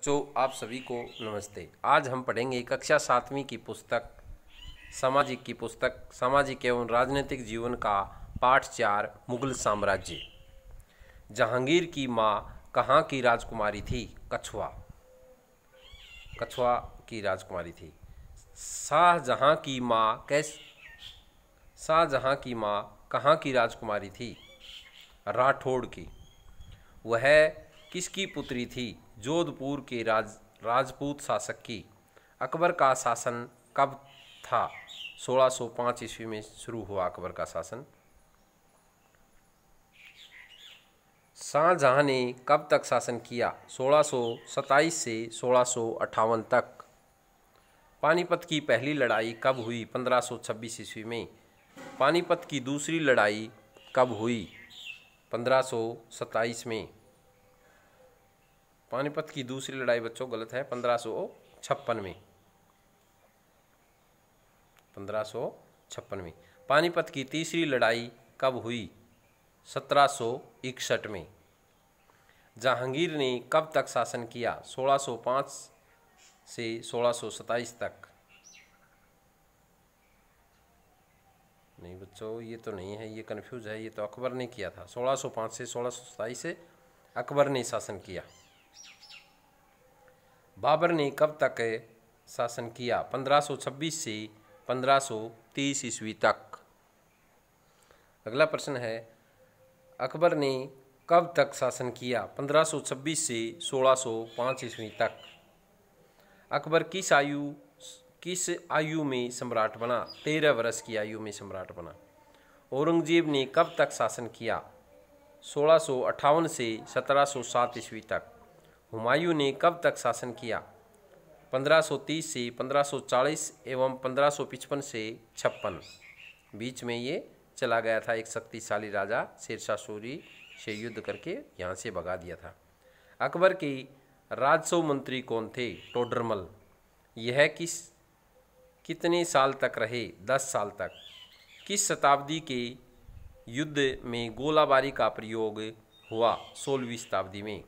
बच्चों आप सभी को नमस्ते आज हम पढ़ेंगे कक्षा सातवीं की पुस्तक सामाजिक की पुस्तक सामाजिक एवं राजनीतिक जीवन का पाठ चार मुगल साम्राज्य जहांगीर की माँ कहाँ की राजकुमारी थी कछुआ कछुआ की राजकुमारी थी शाहजहाँ की माँ कैस शाहजहाँ की माँ कहाँ की राजकुमारी थी राठौड़ की वह किसकी पुत्री थी जोधपुर के राज राजपूत शासक की अकबर का शासन कब था 1605 ईस्वी में शुरू हुआ अकबर का शासन शाहजहाँ ने कब तक शासन किया सोलह से सोलह तक पानीपत की पहली लड़ाई कब हुई 1526 ईस्वी में पानीपत की दूसरी लड़ाई कब हुई 1527 में पानीपत की दूसरी लड़ाई बच्चों गलत है पंद्रह सौ छप्पन में पंद्रह सौ छप्पन में पानीपत की तीसरी लड़ाई कब हुई सत्रह सौ इकसठ में जहांगीर ने कब तक शासन किया सोलह सौ पाँच से सोलह सौ सताईस तक नहीं बच्चों ये तो नहीं है ये कन्फ्यूज है ये तो अकबर ने किया था सोलह सौ पाँच से सोलह सौ सताईस से अकबर ने शासन किया बाबर ने कब तक शासन किया 1526 से 1530 ईस्वी तक अगला प्रश्न है अकबर ने कब तक शासन किया 1526 से 1605 ईस्वी तक अकबर किस आयु किस आयु में सम्राट बना तेरह वर्ष की आयु में सम्राट बना औरंगजेब ने कब तक शासन किया सोलह से सात ईस्वी तक हुमायूं ने कब तक शासन किया 1530 से 1540 एवं 1555 से छप्पन बीच में ये चला गया था एक शक्तिशाली राजा शेरशाह सूरी से युद्ध करके यहाँ से भगा दिया था अकबर के राजस्व मंत्री कौन थे टोडरमल यह किस कितने साल तक रहे दस साल तक किस शताब्दी के युद्ध में गोलाबारी का प्रयोग हुआ सोलहवीं शताब्दी में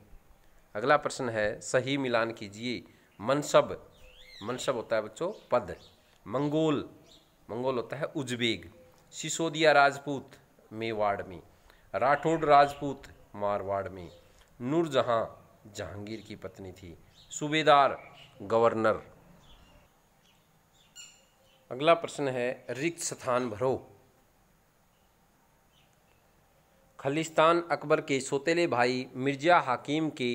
अगला प्रश्न है सही मिलान कीजिए मनसब मनसब होता है बच्चों पद मंगोल मंगोल होता है उज्बेग सिसोदिया राजपूत मेवाड़ में राठौड़ राजपूत मारवाड़ में नूरजहाँ जहांगीर की पत्नी थी सूबेदार गवर्नर अगला प्रश्न है रिक्त स्थान भरो खलिस्तान अकबर के सोतेले भाई मिर्जा हाकिम के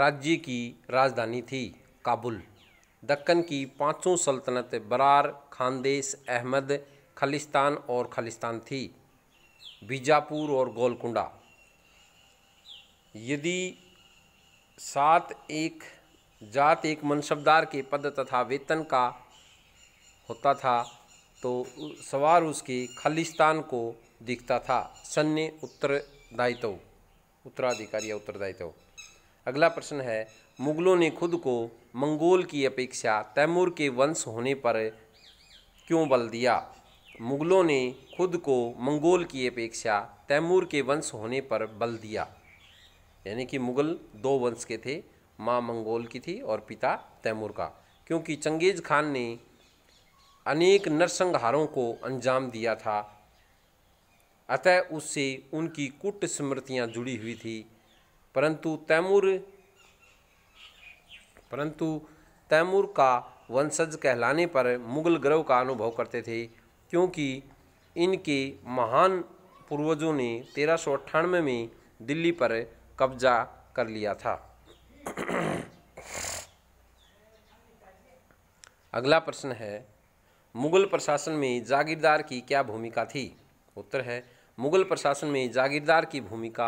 राज्य की राजधानी थी काबुल दक्कन की पाँचों सल्तनत बरार खानदेश अहमद खलिस्तान और खलिस्तान थी बीजापुर और गोलकुंडा यदि सात एक जात एक मनसबदार के पद तथा वेतन का होता था तो सवार उसके खलिस्तान को दिखता था सन्य उत्तर दायित्व उत्तराधिकारी या उत्तरदायित्व अगला प्रश्न है मुगलों ने खुद को मंगोल की अपेक्षा तैमूर के वंश होने पर क्यों बल दिया मुगलों ने खुद को मंगोल की अपेक्षा तैमूर के वंश होने पर बल दिया यानी कि मुगल दो वंश के थे माँ मंगोल की थी और पिता तैमूर का क्योंकि चंगेज़ खान ने अनेक नरसंहारों को अंजाम दिया था अतः उससे उनकी कुट स्मृतियाँ जुड़ी हुई थी परंतु तैमूर परंतु तैमूर का वंशज कहलाने पर मुगल गर्व का अनुभव करते थे क्योंकि इनके महान पूर्वजों ने तेरह में दिल्ली पर कब्जा कर लिया था अगला प्रश्न है मुगल प्रशासन में जागीरदार की क्या भूमिका थी उत्तर है मुगल प्रशासन में जागीरदार की भूमिका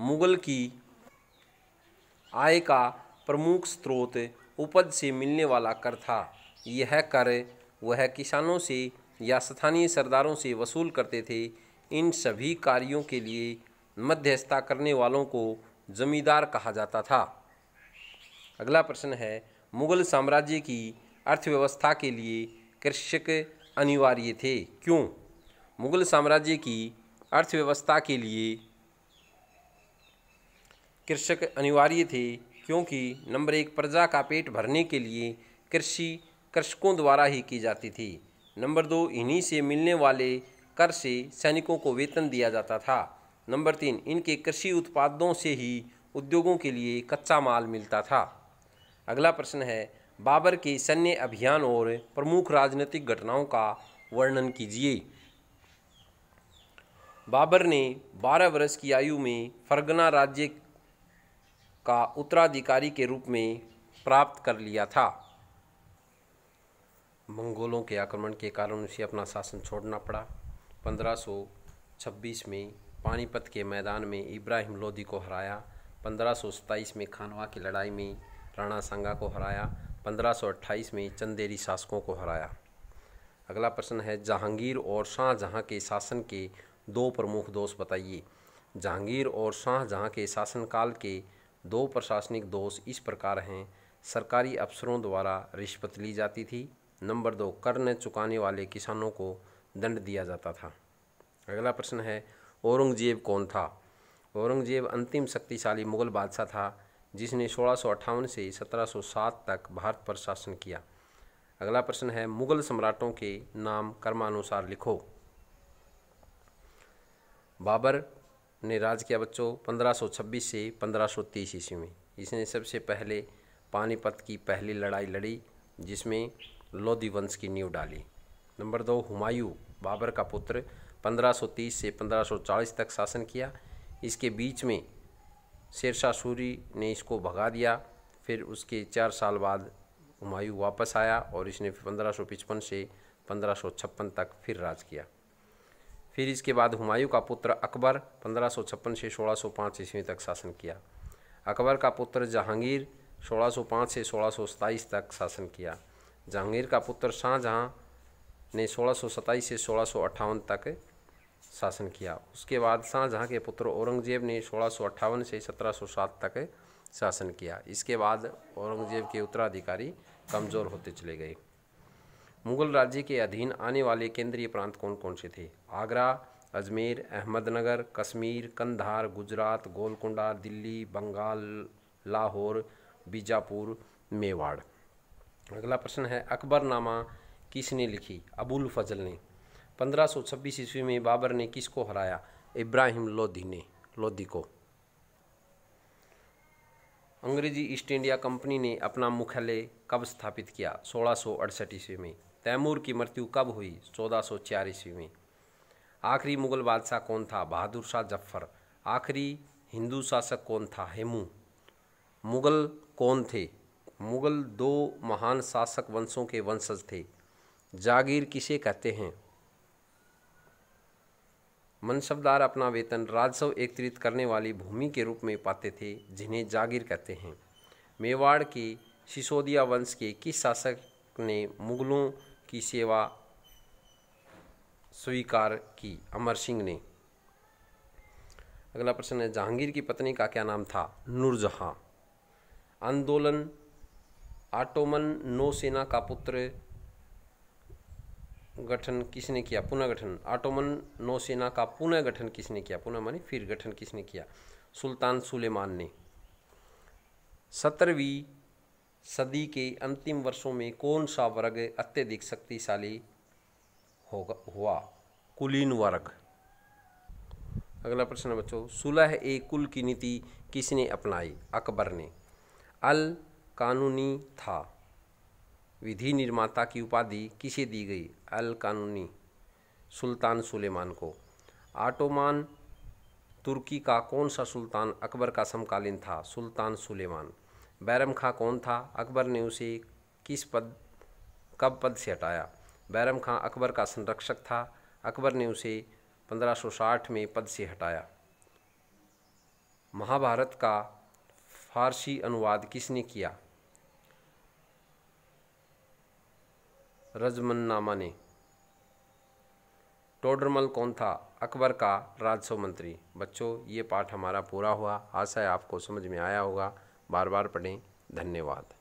मुगल की आय का प्रमुख स्रोत उपज से मिलने वाला कर था यह कर वह किसानों से या स्थानीय सरदारों से वसूल करते थे इन सभी कार्यों के लिए मध्यस्थता करने वालों को जमींदार कहा जाता था अगला प्रश्न है मुगल साम्राज्य की अर्थव्यवस्था के लिए कृषक अनिवार्य थे क्यों मुगल साम्राज्य की अर्थव्यवस्था के लिए कृषक अनिवार्य थे क्योंकि नंबर एक प्रजा का पेट भरने के लिए कृषि कृषकों द्वारा ही की जाती थी नंबर दो इन्हीं से मिलने वाले कर से सैनिकों को वेतन दिया जाता था नंबर तीन इनके कृषि उत्पादों से ही उद्योगों के लिए कच्चा माल मिलता था अगला प्रश्न है बाबर के सैन्य अभियान और प्रमुख राजनीतिक घटनाओं का वर्णन कीजिए बाबर ने 12 वर्ष की आयु में फरगना राज्य का उत्तराधिकारी के रूप में प्राप्त कर लिया था मंगोलों के आक्रमण के कारण उसे अपना शासन छोड़ना पड़ा 1526 में पानीपत के मैदान में इब्राहिम लोदी को हराया 1527 में खानवा की लड़ाई में राणा सांगा को हराया 1528 में चंदेरी शासकों को हराया अगला प्रश्न है जहांगीर और शाहजहाँ के शासन के दो प्रमुख दोष बताइए जहांगीर और शाहजहाँ के शासनकाल के दो प्रशासनिक दोष इस प्रकार हैं सरकारी अफसरों द्वारा रिश्वत ली जाती थी नंबर दो कर न चुकाने वाले किसानों को दंड दिया जाता था अगला प्रश्न है औरंगजेब कौन था औरंगजेब अंतिम शक्तिशाली मुगल बादशाह था जिसने सोलह से 1707 तक भारत पर शासन किया अगला प्रश्न है मुगल सम्राटों के नाम कर्मानुसार लिखो बाबर ने राज किया बच्चों 1526 से 1530 ईस्वी में इसने सबसे पहले पानीपत की पहली लड़ाई लड़ी जिसमें लोधी वंश की नींव डाली नंबर दो हुमायूं बाबर का पुत्र 1530 से 1540 तक शासन किया इसके बीच में शेरशाह सूरी ने इसको भगा दिया फिर उसके चार साल बाद हुमायूं वापस आया और इसने पंद्रह से पंद्रह तक फिर राज किया फिर इसके बाद हुमायूं का पुत्र अकबर पंद्रह से 1605 ईस्वी तक शासन किया अकबर का पुत्र जहांगीर 1605 से सोलह तक शासन किया जहांगीर का पुत्र शाहजहाँ ने सोलह से सोलह तक शासन किया उसके बाद शाहजहाँ के पुत्र औरंगजेब ने सोलह से 1707 तक शासन किया इसके बाद औरंगजेब के उत्तराधिकारी कमज़ोर होते चले गए मुगल राज्य के अधीन आने वाले केंद्रीय प्रांत कौन कौन से थे आगरा अजमेर अहमदनगर कश्मीर कंधार गुजरात गोलकुंडा दिल्ली बंगाल लाहौर बीजापुर मेवाड़ अगला प्रश्न है अकबरनामा किसने लिखी अबुल फजल ने 1526 ईस्वी में बाबर ने किसको हराया इब्राहिम लोधी ने लोधी को अंग्रेजी ईस्ट इंडिया कंपनी ने अपना मुख्यालय कब स्थापित किया सोलह ईस्वी में तैमूर की मृत्यु कब हुई चौदह सौ छियालीसवीं में आखिरी मुगल बादशाह कौन था बहादुर शाह जफर आखिरी हिंदू शासक कौन था हेमू मुगल कौन थे मुगल दो महान शासक वंशों के वंशज थे जागीर किसे कहते हैं मनसबदार अपना वेतन राजस्व एकत्रित करने वाली भूमि के रूप में पाते थे जिन्हें जागीर कहते हैं मेवाड़ के सिसोदिया वंश के किस शासक ने मुगलों की सेवा स्वीकार की अमर सिंह ने अगला प्रश्न है जहांगीर की पत्नी का क्या नाम था नूरजहां आंदोलन आटोमन नौसेना का पुत्र गठन किसने किया पुनः गठन आटोमन नौसेना का पुनः गठन किसने किया पुनः माने फिर गठन किसने किया सुल्तान सुलेमान ने सत्रहवीं सदी के अंतिम वर्षों में कौन सा वर्ग अत्यधिक शक्तिशाली होगा हुआ कुलीन वर्ग अगला प्रश्न है बच्चों सुलह ए कुल की नीति किसने अपनाई अकबर ने अल कानूनी था विधि निर्माता की उपाधि किसे दी गई अल कानूनी सुल्तान सुलेमान को आटोमान तुर्की का कौन सा सुल्तान अकबर का समकालीन था सुल्तान सुलेमान बैरम खां कौन था अकबर ने उसे किस पद कब पद से हटाया बैरम खां अकबर का संरक्षक था अकबर ने उसे 1560 में पद से हटाया महाभारत का फारसी अनुवाद किसने किया रजमन्नामा ने टोडरमल कौन था अकबर का राजस्व मंत्री बच्चों ये पाठ हमारा पूरा हुआ आशा है आपको समझ में आया होगा बार बार पढ़ें धन्यवाद